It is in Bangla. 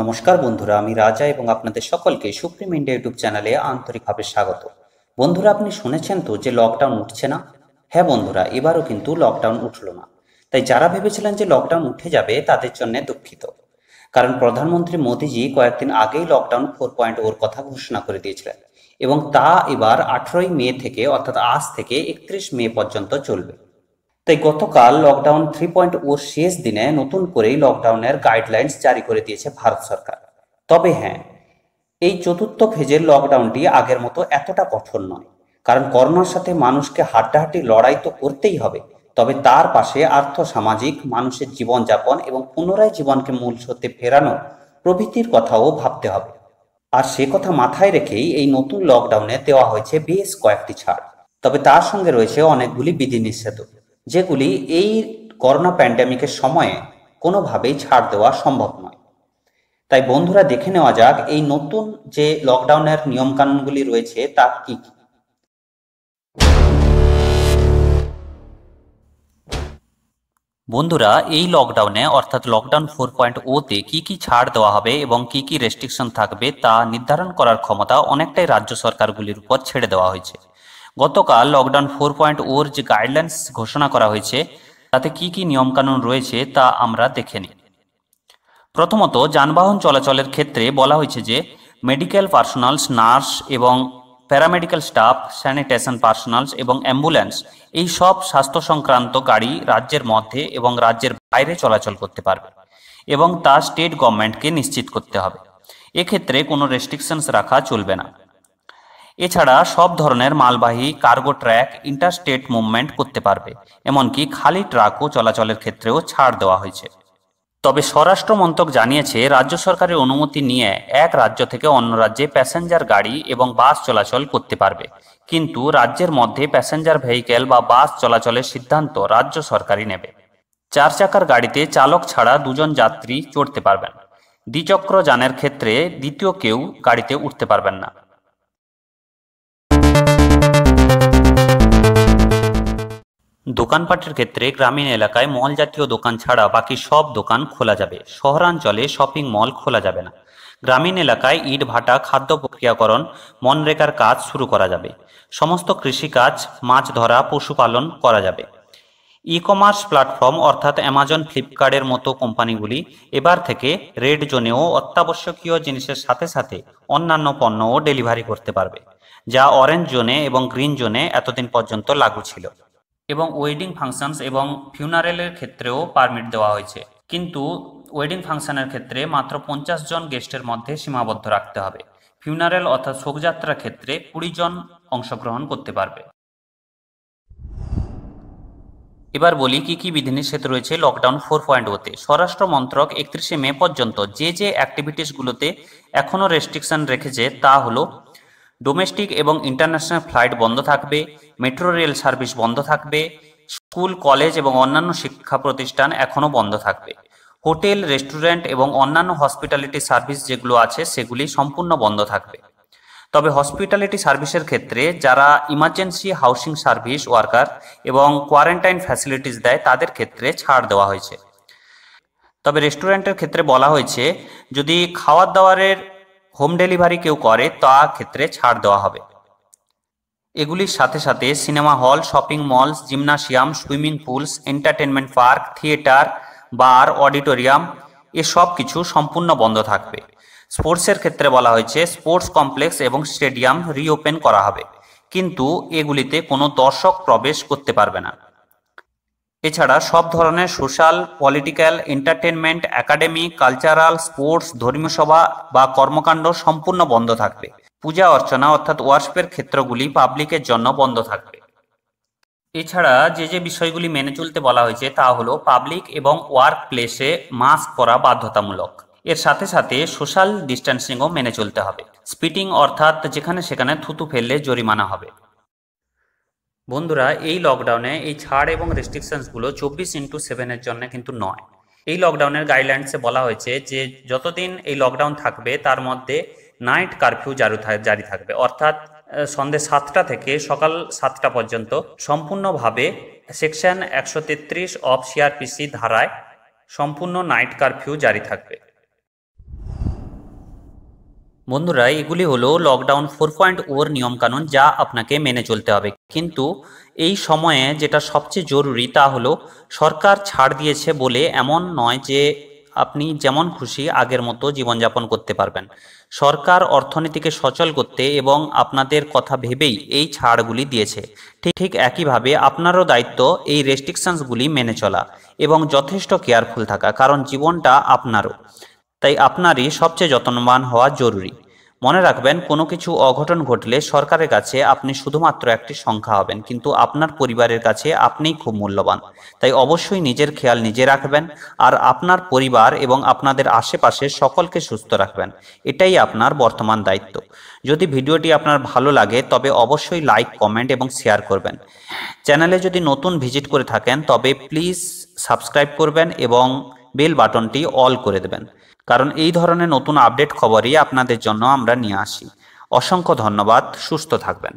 নমস্কার বন্ধুরা আমি রাজা এবং আপনাদের সকলকে সুপ্রিম ইন্ডিয়া ইউটিউব চ্যানেলে আন্তরিকভাবে স্বাগত বন্ধুরা আপনি শুনেছেন তো যে লকডাউন উঠছে না হ্যাঁ বন্ধুরা এবারও কিন্তু লকডাউন উঠল না তাই যারা ভেবেছিলেন যে লকডাউন উঠে যাবে তাদের জন্য দুঃখিত কারণ প্রধানমন্ত্রী মোদীজি কয়েকদিন আগেই লকডাউন ফোর পয়েন্ট ওর কথা ঘোষণা করে দিয়েছিলেন এবং তা এবার আঠেরোই মে থেকে অর্থাৎ আজ থেকে একত্রিশ মে পর্যন্ত চলবে তাই গতকাল লকডাউন থ্রি পয়েন্ট ও শেষ দিনে নতুন করেই লকডাউনের গাইডলাইন্স জারি করে দিয়েছে ভারত সরকার তবে হ্যাঁ এই চতুর্থ ফেজের লকডাউনটি আগের মতো এতটা কঠোর নয় কারণ করোনার সাথে মানুষকে হাড্ডাহাড্ডি লড়াই তো করতেই হবে তবে তার পাশে আর্থ সামাজিক মানুষের জীবনযাপন এবং পুনরায় জীবনকে মূল সত্যে ফেরানো প্রভৃতির কথাও ভাবতে হবে আর সে কথা মাথায় রেখেই এই নতুন লকডাউনে দেওয়া হয়েছে বেশ কয়েকটি ছাড় তবে তার সঙ্গে রয়েছে অনেকগুলি বিধিনিষেধক যেগুলি এই করোনা প্যান্ডেমিকের সময়ে কোনোভাবেই ছাড় দেওয়া সম্ভব নয় তাই বন্ধুরা দেখে নেওয়া যাক এই নতুন যে লকডাউনের নিয়মকানুনগুলি রয়েছে তা কি কি বন্ধুরা এই লকডাউনে অর্থাৎ লকডাউন ফোর পয়েন্ট ওতে কী কী ছাড় দেওয়া হবে এবং কী কী রেস্ট্রিকশন থাকবে তা নির্ধারণ করার ক্ষমতা অনেকটাই রাজ্য সরকারগুলির উপর ছেড়ে দেওয়া হয়েছে গতকাল লকডাউন ফোর পয়েন্ট ওর যে গাইডলাইন্স ঘোষণা করা হয়েছে তাতে কি কি নিয়মকানুন রয়েছে তা আমরা দেখে নিই প্রথমত যানবাহন চলাচলের ক্ষেত্রে বলা হয়েছে যে মেডিকেল পার্সোনালস নার্স এবং প্যারামেডিক্যাল স্টাফ স্যানিটেশন পার্সোনালস এবং অ্যাম্বুলেন্স এই সব স্বাস্থ্য সংক্রান্ত গাড়ি রাজ্যের মধ্যে এবং রাজ্যের বাইরে চলাচল করতে পারবে এবং তা স্টেট গভর্নমেন্টকে নিশ্চিত করতে হবে এক্ষেত্রে কোনো রেস্ট্রিকশনস রাখা চলবে না এছাড়া সব ধরনের মালবাহী কার্গো ট্র্যাক ইন্টারস্টেট মুভমেন্ট করতে পারবে এমনকি খালি ট্রাকও চলাচলের ক্ষেত্রেও ছাড় দেওয়া হয়েছে তবে স্বরাষ্ট্র মন্ত্রক জানিয়েছে রাজ্য সরকারের অনুমতি নিয়ে এক রাজ্য থেকে অন্য রাজ্যে প্যাসেঞ্জার গাড়ি এবং বাস চলাচল করতে পারবে কিন্তু রাজ্যের মধ্যে প্যাসেঞ্জার ভেহিকেল বা বাস চলাচলের সিদ্ধান্ত রাজ্য সরকারই নেবে চার চাকার গাড়িতে চালক ছাড়া দুজন যাত্রী চড়তে পারবেন দ্বিচক্র যানের ক্ষেত্রে দ্বিতীয় কেউ গাড়িতে উঠতে পারবেন না দোকানপাটের ক্ষেত্রে গ্রামীণ এলাকায় মল জাতীয় দোকান ছাড়া বাকি সব দোকান খোলা যাবে শহরাঞ্চলে শপিং মল খোলা যাবে না গ্রামীণ এলাকায় ইট ভাটা খাদ্য প্রক্রিয়াকরণ মনরেকার কাজ শুরু করা যাবে সমস্ত কৃষিকাজ মাছ ধরা পশুপালন করা যাবে ই কমার্স প্ল্যাটফর্ম অর্থাৎ অ্যামাজন ফ্লিপকার্টের মতো কোম্পানিগুলি এবার থেকে রেড জোনেও অত্যাবশ্যকীয় জিনিসের সাথে সাথে অন্যান্য পণ্যও ডেলিভারি করতে পারবে যা অরেঞ্জ জোনে এবং গ্রিন জোনে এতদিন পর্যন্ত লাগু ছিল এবং ওয়েডিং ফাংশনস এবং ফিউনারেলের ক্ষেত্রেও পারমিট দেওয়া হয়েছে কিন্তু ওয়েডিং ফাংশনের ক্ষেত্রে মাত্র পঞ্চাশ জন গেস্টের মধ্যে সীমাবদ্ধ রাখতে হবে ফিউনারেল অর্থাৎ শোকযাত্রার ক্ষেত্রে কুড়ি জন অংশগ্রহণ করতে পারবে এবার বলি কি কি বিধিনিষেধ রয়েছে লকডাউন ফোর পয়েন্ট ওতে স্বরাষ্ট্র মন্ত্রক একত্রিশে মে পর্যন্ত যে যে অ্যাক্টিভিটিসগুলোতে এখনও রেস্ট্রিকশন রেখেছে তা হলো ডোমেস্টিক এবং ইন্টারন্যাশনাল ফ্লাইট বন্ধ থাকবে মেট্রো রেল সার্ভিস বন্ধ থাকবে স্কুল কলেজ এবং অন্যান্য শিক্ষা প্রতিষ্ঠান এখনও বন্ধ থাকবে হোটেল রেস্টুরেন্ট এবং অন্যান্য হসপিটালিটি সার্ভিস যেগুলো আছে সেগুলি সম্পূর্ণ বন্ধ থাকবে তবে হসপিটালিটি সার্ভিসের ক্ষেত্রে যারা ইমার্জেন্সি হাউসিং সার্ভিস ওয়ার্কার এবং কোয়ারেন্টাইন ফ্যাসিলিটিস দেয় তাদের ক্ষেত্রে ছাড় দেওয়া হয়েছে তবে রেস্টুরেন্টের ক্ষেত্রে বলা হয়েছে যদি খাওয়ার দাওয়ারের হোম ডেলিভারি কেউ করে তা ক্ষেত্রে ছাড় দেওয়া হবে এগুলির সাথে সাথে cinema hall shopping malls gymnasium swimming pools entertainment park theatre bar auditorium এসব কিছু সম্পূর্ণ বন্ধ থাকবে স্পোর্টসের ক্ষেত্রে বলা হয়েছে স্পোর্টস কমপ্লেক্স এবং স্টেডিয়াম রিওপেন করা হবে কিন্তু এগুলিতে কোনো দর্শক প্রবেশ করতে পারবে না এছাড়া সব ধরনের social political entertainment academy cultural sports ধর্মীয় সভা বা কর্মকাণ্ড সম্পূর্ণ বন্ধ থাকবে পূজা অর্চনা অর্থাৎ ওয়ার্শপের ক্ষেত্রগুলি পাবলিকের জন্য বন্ধ থাকবে এছাড়া যে যে বিষয়গুলি মেনে চলতে বলা হয়েছে তা হলো পাবলিক এবং ওয়ার্ক প্লেসে মাস্ক পরা বাধ্যতামূলক এর সাথে সাথে সোশ্যাল ডিস্টেন্সিংও মেনে চলতে হবে স্পিটিং অর্থাৎ যেখানে সেখানে থুতু ফেললে জরিমানা হবে বন্ধুরা এই লকডাউনে এই ছাড় এবং রেস্ট্রিকশনসগুলো চব্বিশ ইন্টু সেভেনের জন্য কিন্তু নয় এই লকডাউনের গাইডলাইন্সে বলা হয়েছে যে যতদিন এই লকডাউন থাকবে তার মধ্যে নাইট কারফিউ জারি থাকবে অর্থাৎ সন্ধ্যে সাতটা থেকে সকাল সাতটা পর্যন্ত সম্পূর্ণভাবে সেকশন একশো তেত্রিশ অফ সিআরপিসি ধারায় সম্পূর্ণ নাইট কারফিউ জারি থাকবে বন্ধুরা এগুলি হলো লকডাউন ফোর পয়েন্ট ওর নিয়মকানুন যা আপনাকে মেনে চলতে হবে কিন্তু এই সময়ে যেটা সবচেয়ে জরুরি তা হলো সরকার ছাড় দিয়েছে বলে এমন নয় যে আপনি যেমন খুশি আগের মতো জীবনযাপন করতে পারবেন সরকার অর্থনীতিকে সচল করতে এবং আপনাদের কথা ভেবেই এই ছাড়গুলি দিয়েছে ঠিক ঠিক একইভাবে আপনারও দায়িত্ব এই রেস্ট্রিকশনসগুলি মেনে চলা এবং যথেষ্ট কেয়ারফুল থাকা কারণ জীবনটা আপনারও তাই আপনারই সবচেয়ে যত্নবান হওয়া জরুরি মনে রাখবেন কোনো কিছু অঘটন ঘটলে সরকারের কাছে আপনি শুধুমাত্র একটি সংখ্যা হবেন কিন্তু আপনার পরিবারের কাছে আপনিই খুব মূল্যবান তাই অবশ্যই নিজের খেয়াল নিজে রাখবেন আর আপনার পরিবার এবং আপনাদের আশেপাশে সকলকে সুস্থ রাখবেন এটাই আপনার বর্তমান দায়িত্ব যদি ভিডিওটি আপনার ভালো লাগে তবে অবশ্যই লাইক কমেন্ট এবং শেয়ার করবেন চ্যানেলে যদি নতুন ভিজিট করে থাকেন তবে প্লিজ সাবস্ক্রাইব করবেন এবং বেল বাটনটি অল করে দেবেন কারণ এই ধরনের নতুন আপডেট খবরই আপনাদের জন্য আমরা নিয়ে আসি অসংখ্য ধন্যবাদ সুস্থ থাকবেন